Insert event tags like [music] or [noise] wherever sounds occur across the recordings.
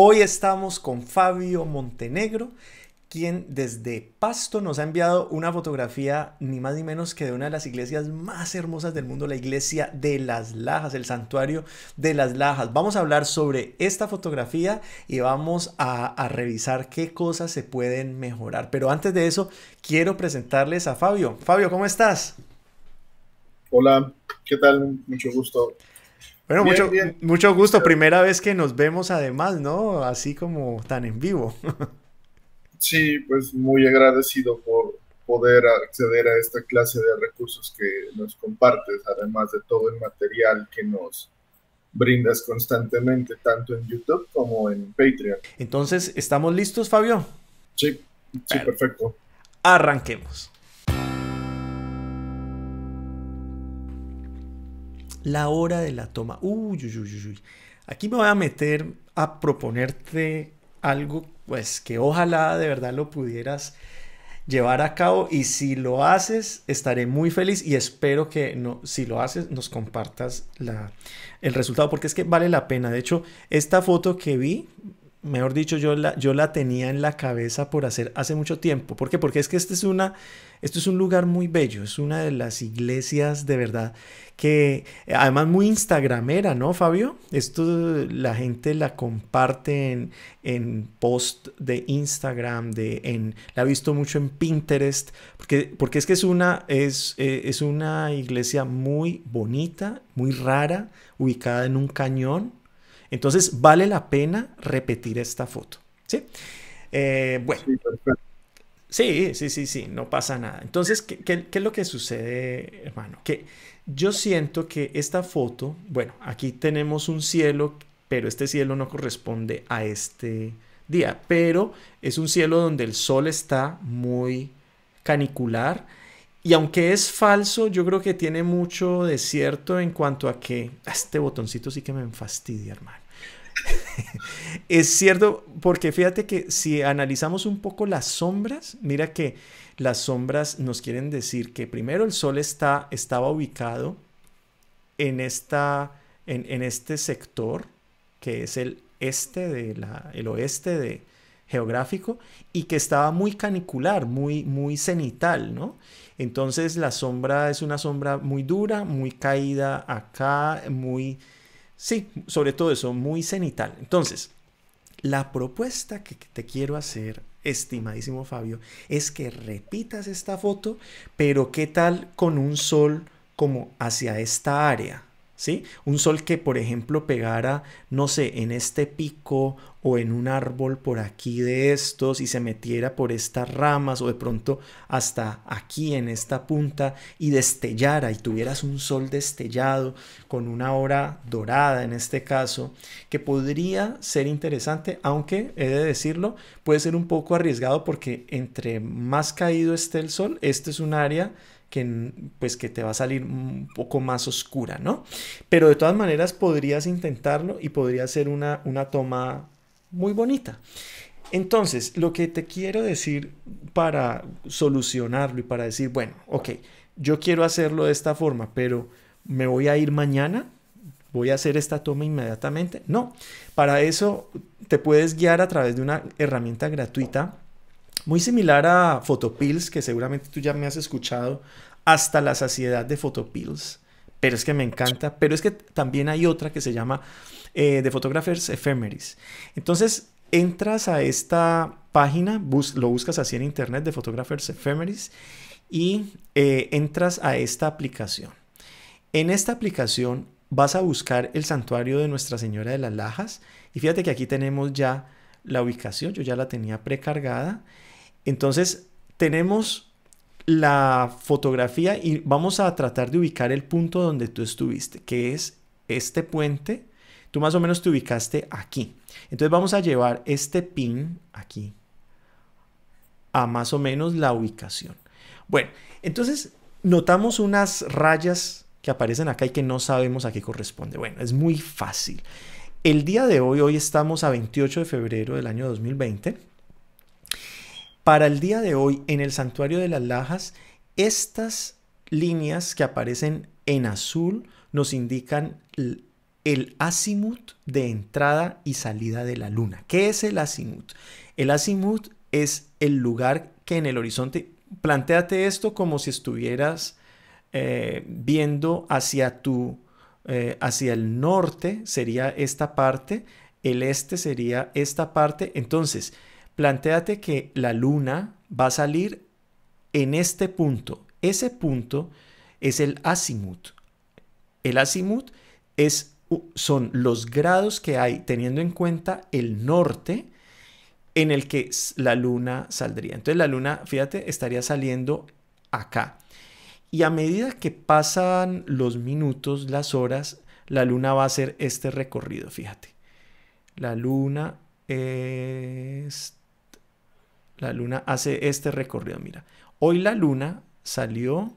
Hoy estamos con Fabio Montenegro, quien desde Pasto nos ha enviado una fotografía ni más ni menos que de una de las iglesias más hermosas del mundo, la iglesia de las Lajas, el santuario de las Lajas. Vamos a hablar sobre esta fotografía y vamos a, revisar qué cosas se pueden mejorar. Pero antes de eso, quiero presentarles a Fabio. Fabio, ¿cómo estás? Hola, ¿qué tal? Mucho gusto. Bueno, mucho, mucho gusto. Primera vez que nos vemos además, ¿no? Así como tan en vivo. [laughs] Sí, pues muy agradecido por poder acceder a esta clase de recursos que nos compartes, además de todo el material que nos brindas constantemente, tanto en YouTube como en Patreon. Entonces, ¿estamos listos, Fabio? Sí, sí, perfecto. Arranquemos. La hora de la toma. Uy, uy, uy, uy. Aquí me voy a meter a proponerte algo, pues que ojalá de verdad lo pudieras llevar a cabo y si lo haces estaré muy feliz y espero que no, si lo haces nos compartas la, el resultado porque es que vale la pena. De hecho, esta foto que vi mejor dicho, yo la, yo la tenía en la cabeza por hacer hace mucho tiempo. ¿Por qué? Porque es que este es una, esto es un lugar muy bello, es una de las iglesias de verdad que además muy instagramera, ¿no, Fabio? Esto la gente la comparte en, en post de Instagram, de, en, la ha visto mucho en Pinterest, porque, porque es que es una, es, eh, es una iglesia muy bonita, muy rara, ubicada en un cañón entonces vale la pena repetir esta foto. ¿sí? Eh, bueno. Sí, sí, sí, sí, no pasa nada. Entonces, qué es lo que sucede, hermano? Que yo siento que esta foto, bueno, aquí tenemos un cielo, pero este cielo no corresponde a este día, pero es un cielo donde el sol está muy canicular y aunque es falso, yo creo que tiene mucho de cierto en cuanto a que este botoncito sí que me fastidia, hermano. [laughs] es cierto, porque fíjate que si analizamos un poco las sombras, mira que las sombras nos quieren decir que primero el sol está, estaba ubicado en, esta, en este sector, que es el este de la, el oeste de, geográfico y que estaba muy canicular, muy, muy cenital, ¿no? Entonces la sombra es una sombra muy dura, muy caída acá, muy, sí, sobre todo eso, muy cenital. Entonces, la propuesta que te quiero hacer, estimadísimo Fabio, es que repitas esta foto, pero ¿qué tal con un sol como hacia esta área? Un sol que, por ejemplo, pegara, no sé, en este pico o en un árbol por aquí de estos y se metiera por estas ramas o de pronto hasta aquí en esta punta y destellara y tuvieras un sol destellado con una hora dorada en este caso, que podría ser interesante, aunque he de decirlo, puede ser un poco arriesgado porque entre más caído esté el sol, este es un área que pues que te va a salir un poco más oscura, ¿no? Pero de todas maneras podrías intentarlo y podría ser una, una toma muy bonita. Entonces, lo que te quiero decir para solucionarlo y para decir, bueno, ok, yo quiero hacerlo de esta forma, pero me voy a ir mañana, voy a hacer esta toma inmediatamente. No, para eso te puedes guiar a través de una herramienta gratuita muy similar a Photopills, que seguramente tú ya me has escuchado, hasta la saciedad de Photopills, pero es que me encanta, pero es que también hay otra que se llama eh, The Photographers Ephemeris. Entonces, entras a esta página, lo buscas así en internet The Photographers Ephemeris y eh, entras a esta aplicación. En esta aplicación vas a buscar el santuario de Nuestra Señora de las Lajas y fíjate que aquí tenemos ya la ubicación, yo ya la tenía precargada entonces, tenemos la fotografía y vamos a tratar de ubicar el punto donde tú estuviste, que es este puente. Tú más o menos te ubicaste aquí. Entonces vamos a llevar este pin aquí a más o menos la ubicación. Bueno, entonces notamos unas rayas que aparecen acá y que no sabemos a qué corresponde. Bueno, es muy fácil. El día de hoy, hoy estamos a 28 de febrero del año 2020 para el día de hoy, en el santuario de las Lajas, estas líneas que aparecen en azul nos indican el, azimut de entrada y salida de la luna. ¿Qué es el azimut? El azimut es el lugar que en el horizonte, planteate esto como si estuvieras eh, viendo hacia tu, eh, hacia el norte sería esta parte, el este sería esta parte, entonces Plantéate que la luna va a salir en este punto. Ese punto es el azimut. El azimut es, son los grados que hay teniendo en cuenta el norte en el que la luna saldría. Entonces la luna, fíjate, estaría saliendo acá. Y a medida que pasan los minutos, las horas, la luna va a hacer este recorrido, fíjate. La luna es la luna hace este recorrido, mira. Hoy la luna salió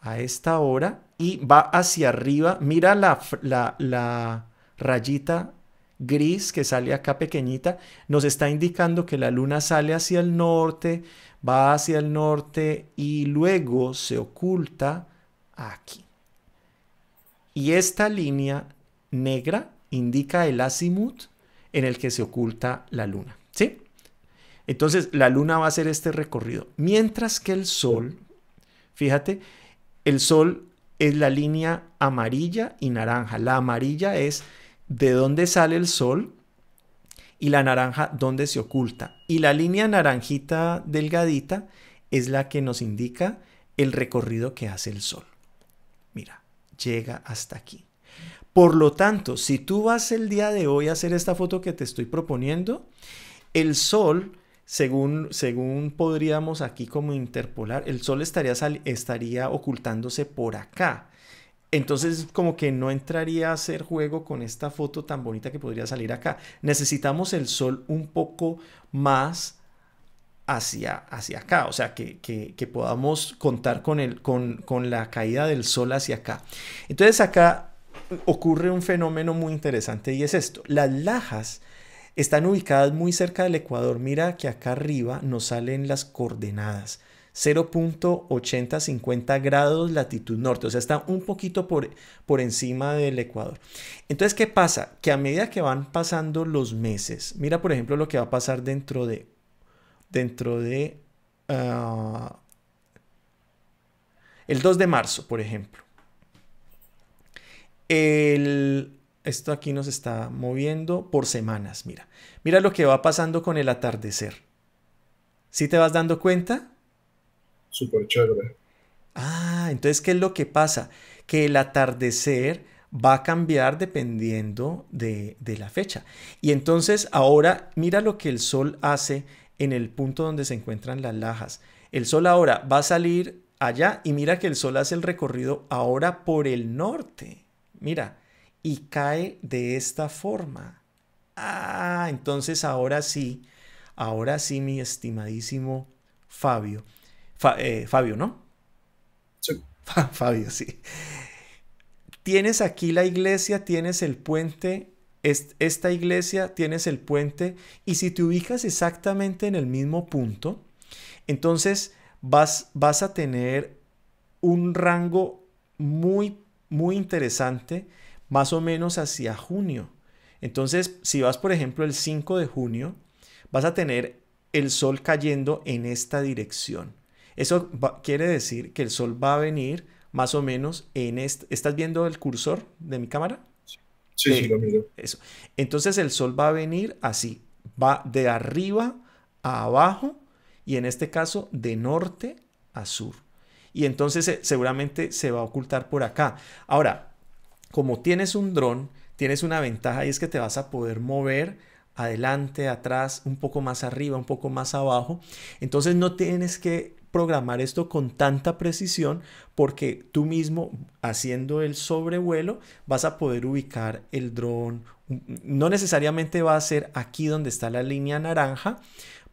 a esta hora y va hacia arriba. Mira la, la, la rayita gris que sale acá pequeñita. Nos está indicando que la luna sale hacia el norte, va hacia el norte y luego se oculta aquí. Y esta línea negra indica el azimut en el que se oculta la luna. Entonces la luna va a hacer este recorrido. Mientras que el sol, fíjate, el sol es la línea amarilla y naranja. La amarilla es de dónde sale el sol y la naranja dónde se oculta. Y la línea naranjita delgadita es la que nos indica el recorrido que hace el sol. Mira, llega hasta aquí. Por lo tanto, si tú vas el día de hoy a hacer esta foto que te estoy proponiendo, el sol según, según podríamos aquí como interpolar, el Sol estaría, estaría ocultándose por acá. Entonces como que no entraría a hacer juego con esta foto tan bonita que podría salir acá. Necesitamos el Sol un poco más hacia, hacia acá, o sea, que, que, que podamos contar con, el, con, con la caída del Sol hacia acá. Entonces acá ocurre un fenómeno muy interesante y es esto. Las lajas están ubicadas muy cerca del ecuador. Mira que acá arriba nos salen las coordenadas. 50 grados latitud norte, o sea, está un poquito por, por encima del Ecuador. Entonces, ¿qué pasa? Que a medida que van pasando los meses, mira por ejemplo lo que va a pasar dentro de, dentro de, ah, el 2 de marzo, por ejemplo. El, esto aquí nos está moviendo por semanas, mira. Mira lo que va pasando con el atardecer. ¿Sí te vas dando cuenta? Súper chévere. Ah, entonces, ¿qué es lo que pasa? Que el atardecer va a cambiar dependiendo de, de, la fecha. Y entonces ahora mira lo que el sol hace en el punto donde se encuentran las lajas. El sol ahora va a salir allá y mira que el sol hace el recorrido ahora por el norte. Mira, y cae de esta forma. Ah, entonces ahora sí, ahora sí, mi estimadísimo Fabio. Eh, Fabio, ¿no? Sí. [laughs] Ah, Fabio, sí. Tienes aquí la iglesia, tienes el puente, esta iglesia, tienes el puente, y si te ubicas exactamente en el mismo punto, entonces vas, vas a tener un rango muy, muy interesante más o menos hacia junio. Entonces, si vas, por ejemplo, el 5 de junio, vas a tener el sol cayendo en esta dirección. Eso quiere decir que el sol va a venir más o menos en este... ¿Estás viendo el cursor de mi cámara? Sí, sí, lo Eso. Entonces el sol va a venir así, va de arriba a abajo y en este caso de norte a sur. Y entonces eh, seguramente se va a ocultar por acá. Ahora, como tienes un dron, tienes una ventaja y es que te vas a poder mover adelante, atrás, un poco más arriba, un poco más abajo. Entonces no tienes que programar esto con tanta precisión porque tú mismo haciendo el sobrevuelo vas a poder ubicar el dron. No necesariamente va a ser aquí donde está la línea naranja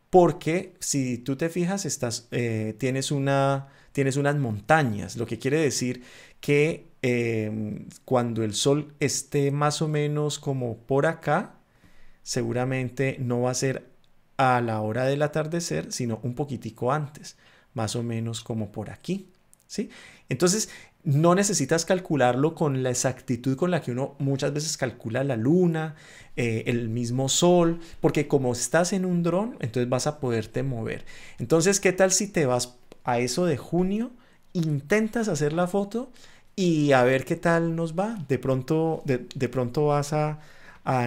porque si tú te fijas estás, eh, tienes, una, tienes unas montañas, lo que quiere decir que Em, cuando el sol esté más o menos como por acá, seguramente no va a ser a la hora del atardecer, sino un poquitico antes, más o menos como por aquí, ¿sí? Entonces, no necesitas calcularlo con la exactitud con la que uno muchas veces calcula la luna, eh, el mismo sol, porque como estás en un dron, entonces vas a poderte mover. Entonces, ¿qué tal si te vas a eso de junio, intentas hacer la foto y a ver qué tal nos va. De pronto, de, pronto vas a,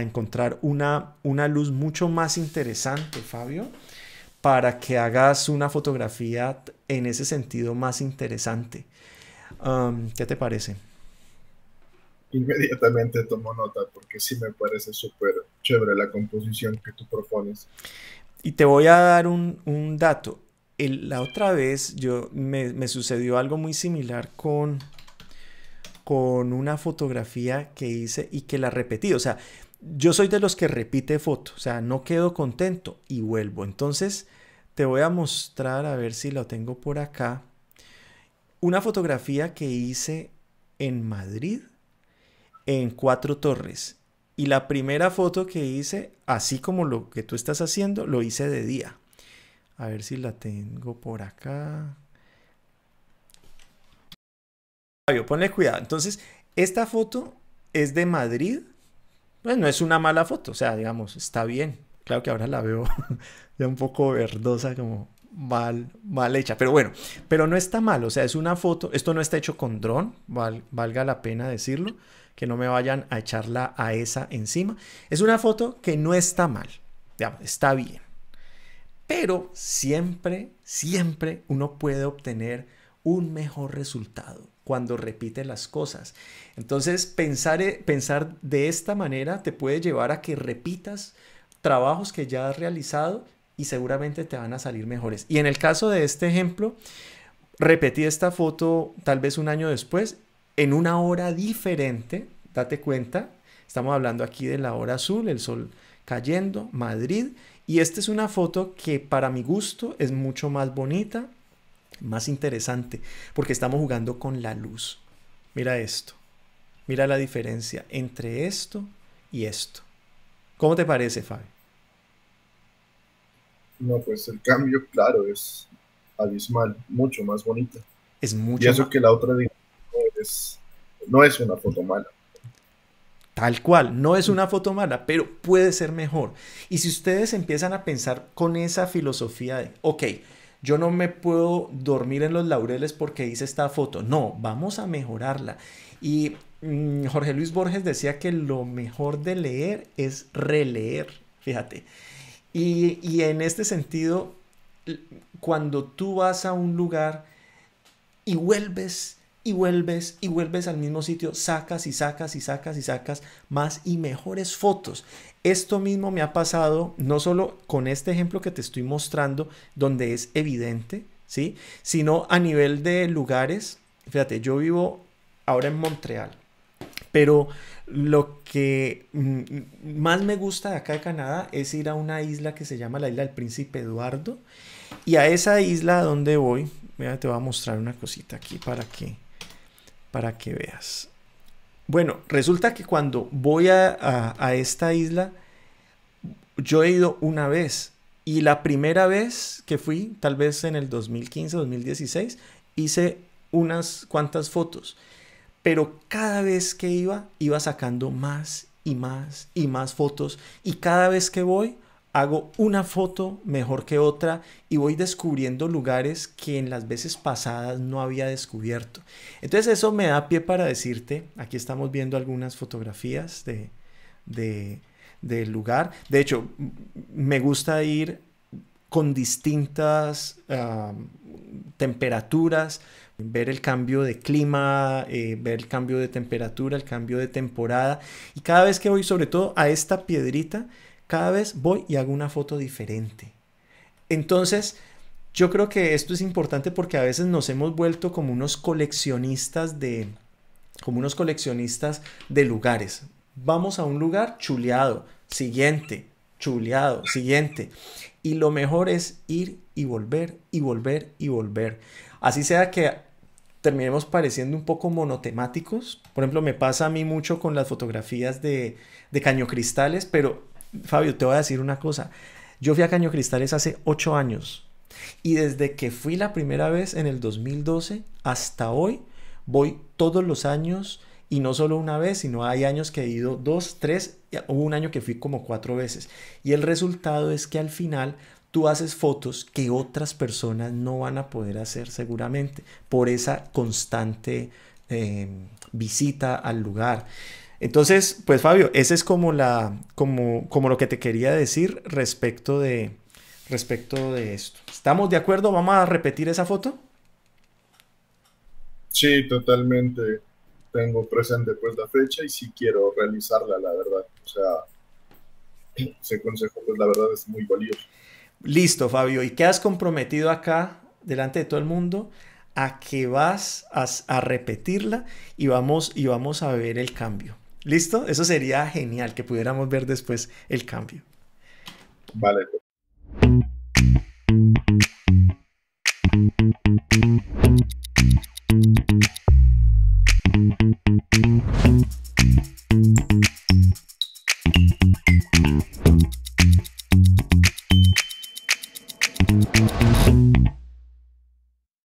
encontrar una, una, luz mucho más interesante, Fabio, para que hagas una fotografía en ese sentido más interesante. Um, ¿Qué te parece? Inmediatamente tomo nota porque sí me parece súper chévere la composición que tú propones. Y te voy a dar un, dato. la otra vez yo me, me sucedió algo muy similar con, con una fotografía que hice y que la repetí. O sea, yo soy de los que repite fotos o sea, no quedo contento y vuelvo. Entonces, te voy a mostrar, a ver si la tengo por acá, una fotografía que hice en Madrid, en Cuatro Torres. Y la primera foto que hice, así como lo que tú estás haciendo, lo hice de día. A ver si la tengo por acá ponle cuidado. Entonces, esta foto es de Madrid. Pues no es una mala foto, o sea, digamos, está bien. Claro que ahora la veo [laughs] ya un poco verdosa, como mal, mal hecha, pero bueno, pero no está mal, o sea, es una foto, esto no está hecho con dron, valga la pena decirlo, que no me vayan a echarla a esa encima. Es una foto que no está mal, digamos, está bien. Pero siempre, siempre uno puede obtener un mejor resultado cuando repite las cosas. Entonces, pensar, eh, pensar de esta manera te puede llevar a que repitas trabajos que ya has realizado y seguramente te van a salir mejores. Y en el caso de este ejemplo, repetí esta foto tal vez un año después, en una hora diferente, date cuenta, estamos hablando aquí de la hora azul, el sol cayendo, Madrid, y esta es una foto que para mi gusto es mucho más bonita, más interesante, porque estamos jugando con la luz. Mira esto, mira la diferencia entre esto y esto. ¿Cómo te parece, Fabi? No, pues el cambio, claro, es abismal, mucho más bonita. Es mucho. Y eso que la otra es, no es una foto mala. Tal cual, no es una foto mala, pero puede ser mejor. Y si ustedes empiezan a pensar con esa filosofía de, ok, yo no me puedo dormir en los laureles porque hice esta foto. No, vamos a mejorarla. Y mm, Jorge Luis Borges decía que lo mejor de leer es releer, fíjate. Y, y en este sentido, cuando tú vas a un lugar y vuelves y vuelves y vuelves al mismo sitio, sacas y sacas y sacas y sacas más y mejores fotos. Esto mismo me ha pasado no solo con este ejemplo que te estoy mostrando, donde es evidente, ¿sí? sino a nivel de lugares. Fíjate, yo vivo ahora en Montreal, pero lo que mm, mm, más me gusta de acá de Canadá es ir a una isla que se llama la isla del Príncipe Eduardo. Y a esa isla donde voy, te voy a mostrar una cosita aquí para que, para que veas. Bueno, resulta que cuando voy a, esta isla, yo he ido una vez y la primera vez que fui, tal vez en el 2015, 2016, hice unas cuantas fotos. Pero cada vez que iba, iba sacando más y más y más fotos. Y cada vez que voy, hago una foto mejor que otra y voy descubriendo lugares que en las veces pasadas no había descubierto. Entonces eso me da pie para decirte, aquí estamos viendo algunas fotografías de, de, del lugar. De hecho, me gusta ir con distintas temperaturas, ver el cambio de clima, eh, ver el cambio de temperatura, el cambio de temporada. Y cada vez que voy sobre todo a esta piedrita, cada vez voy y hago una foto diferente. Entonces, yo creo que esto es importante porque a veces nos hemos vuelto como unos coleccionistas de como unos coleccionistas de lugares. Vamos a un lugar chuleado, siguiente, chuleado, siguiente. Y lo mejor es ir y volver y volver y volver. Así sea que terminemos pareciendo un poco monotemáticos. Por ejemplo, me pasa a mí mucho con las fotografías de, de cristales pero Fabio, te voy a decir una cosa. Yo fui a Caño Cristales hace ocho años y desde que fui la primera vez en el 2012 hasta hoy, voy todos los años y no solo una vez, sino hay años que he ido dos, tres, hubo un año que fui como cuatro veces. Y el resultado es que al final tú haces fotos que otras personas no van a poder hacer seguramente por esa constante eh, visita al lugar. Entonces, pues Fabio, ese es como, la, como, como lo que te quería decir respecto de, respecto de esto. ¿Estamos de acuerdo? ¿Vamos a repetir esa foto? Sí, totalmente. Tengo presente pues la fecha y sí quiero realizarla, la verdad. O sea, [clears throat] ese consejo pues la verdad es muy valioso. Listo, Fabio. ¿Y qué has comprometido acá delante de todo el mundo? a que vas a, a, repetirla y vamos, y vamos a ver el cambio. ¿Listo? Eso sería genial que pudiéramos ver después el cambio. Vale.